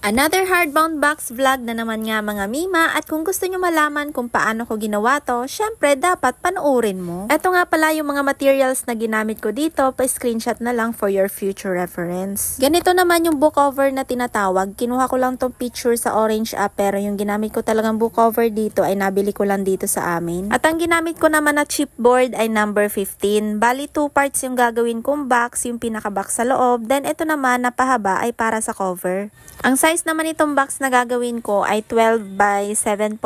Another hardbound box vlog na naman nga mga mima at kung gusto nyo malaman kung paano ko ginawa to, syempre dapat panoorin mo. Ito nga pala yung mga materials na ginamit ko dito, pa-screenshot na lang for your future reference. Ganito naman yung book cover na tinatawag. Kinuha ko lang tong picture sa orange app pero yung ginamit ko talagang book cover dito ay nabili ko lang dito sa amin. At ang ginamit ko naman na chipboard ay number 15. Bali two parts yung gagawin kong box, yung pinaka-box sa loob. Then ito naman na pahaba ay para sa cover. Ang size size naman itong box na gagawin ko ay 12 by 7.5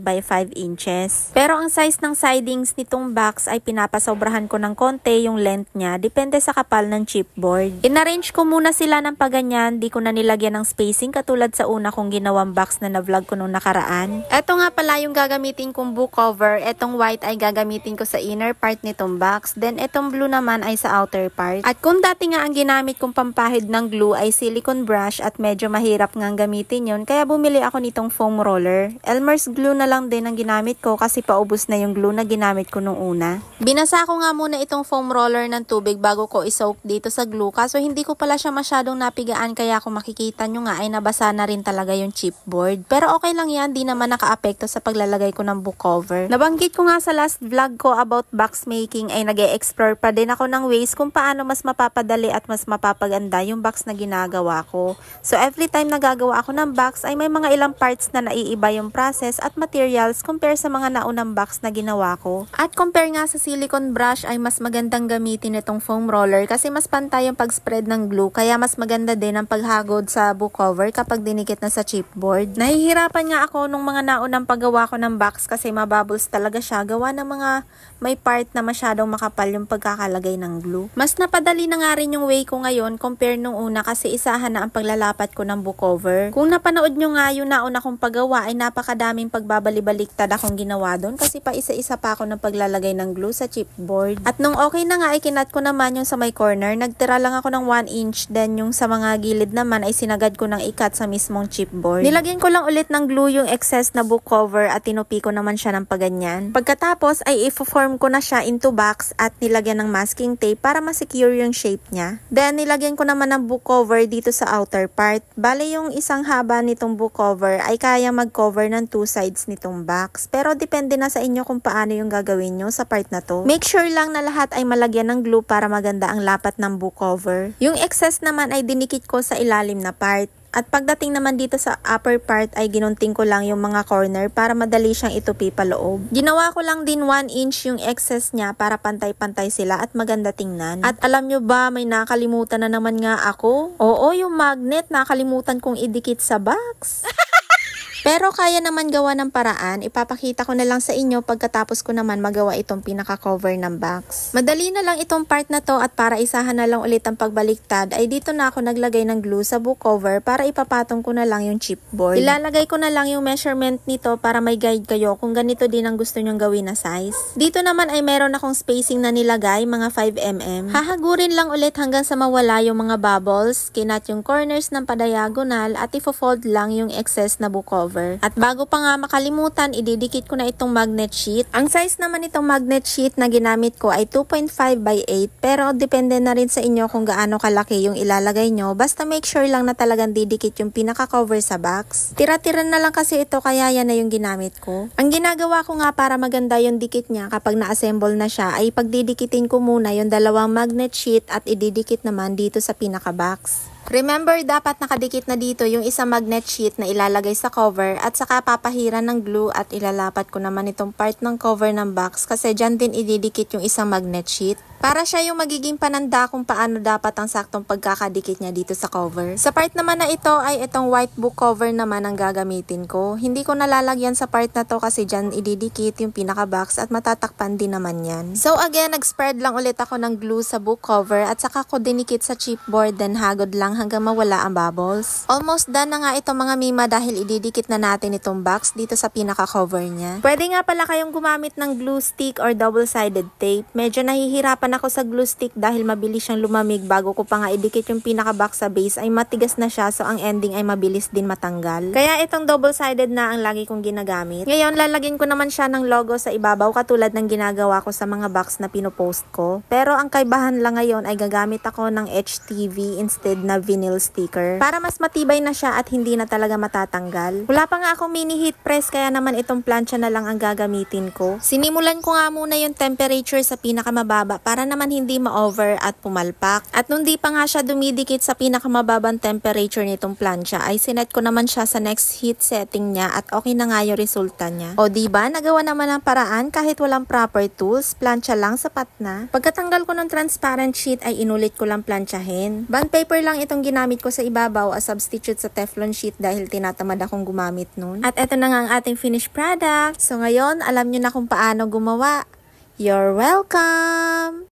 by 5 inches. Pero ang size ng sidings nitong box ay pinapasobrahan ko ng konti yung length niya depende sa kapal ng chipboard. Inarrange ko muna sila ng paganyan, di ko na nilagyan ng spacing katulad sa una kong ginawang box na na-vlog ko nung nakaraan. Eto nga pala yung gagamitin kong book cover. Etong white ay gagamitin ko sa inner part nitong box. Then etong blue naman ay sa outer part. At kung dati nga ang ginamit kong pampahid ng glue ay silicone brush at medyo mahirap mahirap ngang gamitin yon kaya bumili ako nitong foam roller. Elmer's glue na lang din ang ginamit ko kasi paubos na yung glue na ginamit ko nung una. Binasa ko nga muna itong foam roller ng tubig bago ko isoak dito sa glue kaso hindi ko pala siya masyadong napigaan kaya kung makikita nyo nga ay nabasa na rin talaga yung chipboard. Pero okay lang yan, di naman nakaapekto sa paglalagay ko ng book cover. Nabanggit ko nga sa last vlog ko about box making ay nag -e explore pa din ako ng ways kung paano mas mapapadali at mas mapapaganda yung box na ginagawa ko. So every time time na gagawa ako ng box ay may mga ilang parts na naiiba yung process at materials compare sa mga naunang box na ginawa ko. At compare nga sa silicone brush ay mas magandang gamitin itong foam roller kasi mas pantay yung pag-spread ng glue kaya mas maganda din ang paghagod sa book cover kapag dinikit na sa chipboard. Nahihirapan nga ako nung mga naunang paggawa ko ng box kasi mabubbles talaga siya gawa ng mga may part na masyadong makapal yung pagkakalagay ng glue. Mas napadali na nga rin yung way ko ngayon compare nung una kasi isahan na ang paglalapat ko ng book cover. Kung napanood nyo nga yung nauna kong paggawa ay napakadaming pagbabalibaliktad akong ginawa doon kasi pa isa-isa pa ako ng paglalagay ng glue sa chipboard. At nung okay na nga ay kinat ko naman yung sa may corner, nagtira lang ako ng 1 inch then yung sa mga gilid naman ay sinagad ko ng ikat sa mismong chipboard. Nilagyan ko lang ulit ng glue yung excess na book cover at tinupi ko naman siya ng paganyan. Pagkatapos ay i-form ko na siya into box at nilagyan ng masking tape para ma-secure yung shape niya. Then nilagyan ko naman ng book cover dito sa outer part. Bale yung isang haba nitong book cover ay kaya mag-cover ng two sides nitong box. Pero depende na sa inyo kung paano yung gagawin nyo sa part na to. Make sure lang na lahat ay malagyan ng glue para maganda ang lapat ng book cover. Yung excess naman ay dinikit ko sa ilalim na part. At pagdating naman dito sa upper part ay ginunting ko lang yung mga corner para madali siyang itupi pa loob. Ginawa ko lang din 1 inch yung excess niya para pantay-pantay sila at maganda tingnan. At alam nyo ba may nakalimutan na naman nga ako? Oo, yung magnet nakalimutan kong idikit sa box. Pero kaya naman gawa ng paraan, ipapakita ko na lang sa inyo pagkatapos ko naman magawa itong pinaka-cover ng box. Madali na lang itong part na to at para isahan na lang ulit ang pagbaliktad ay dito na ako naglagay ng glue sa book cover para ipapatong ko na lang yung chipboard. Ilalagay ko na lang yung measurement nito para may guide kayo kung ganito din ang gusto nyong gawin na size. Dito naman ay meron akong spacing na nilagay, mga 5mm. Hahagurin lang ulit hanggang sa mawala yung mga bubbles, kinat yung corners ng padayagonal at ifo-fold lang yung excess na book cover cover. At bago pa nga makalimutan, ididikit ko na itong magnet sheet. Ang size naman itong magnet sheet na ginamit ko ay 2.5 by 8 pero depende na rin sa inyo kung gaano kalaki yung ilalagay nyo. Basta make sure lang na talagang didikit yung pinaka-cover sa box. Tira-tira na lang kasi ito kaya yan na yung ginamit ko. Ang ginagawa ko nga para maganda yung dikit niya kapag na-assemble na siya ay pagdidikitin ko muna yung dalawang magnet sheet at ididikit naman dito sa pinaka-box. Remember, dapat nakadikit na dito yung isang magnet sheet na ilalagay sa cover at saka papahiran ng glue at ilalapat ko naman itong part ng cover ng box kasi dyan din ididikit yung isang magnet sheet. Para siya yung magiging pananda kung paano dapat ang saktong pagkakadikit niya dito sa cover. Sa part naman na ito ay itong white book cover naman ang gagamitin ko. Hindi ko nalalagyan sa part na to kasi dyan ididikit yung pinaka box at matatakpan din naman yan. So again, nag-spread lang ulit ako ng glue sa book cover at saka ko dinikit sa chipboard then hagod lang hanggang mawala ang bubbles. Almost done na nga itong mga mima dahil ididikit na natin itong box dito sa pinaka cover niya. Pwede nga pala kayong gumamit ng glue stick or double-sided tape. Medyo nahihirapan Nahirapan ako sa glue stick dahil mabilis siyang lumamig bago ko pa nga idikit yung pinaka box sa base ay matigas na siya so ang ending ay mabilis din matanggal. Kaya itong double-sided na ang lagi kong ginagamit. Ngayon lalagyan ko naman siya ng logo sa ibabaw katulad ng ginagawa ko sa mga box na pinopost ko. Pero ang kaibahan lang ngayon ay gagamit ako ng HTV instead na vinyl sticker para mas matibay na siya at hindi na talaga matatanggal. Wala pa nga akong mini heat press kaya naman itong plancha na lang ang gagamitin ko. Sinimulan ko nga muna yung temperature sa pinakamababa para para naman hindi ma-over at pumalpak. At nung di pa nga siya dumidikit sa pinakamababang temperature nitong plancha ay sinet ko naman siya sa next heat setting niya at okay na nga yung resulta niya. O diba, nagawa naman ang paraan kahit walang proper tools, plancha lang sapat na. Pagkatanggal ko ng transparent sheet ay inulit ko lang planchahin. Band paper lang itong ginamit ko sa ibabaw as substitute sa teflon sheet dahil tinatamad akong gumamit nun. At eto na nga ang ating finished product. So ngayon, alam nyo na kung paano gumawa. You're welcome!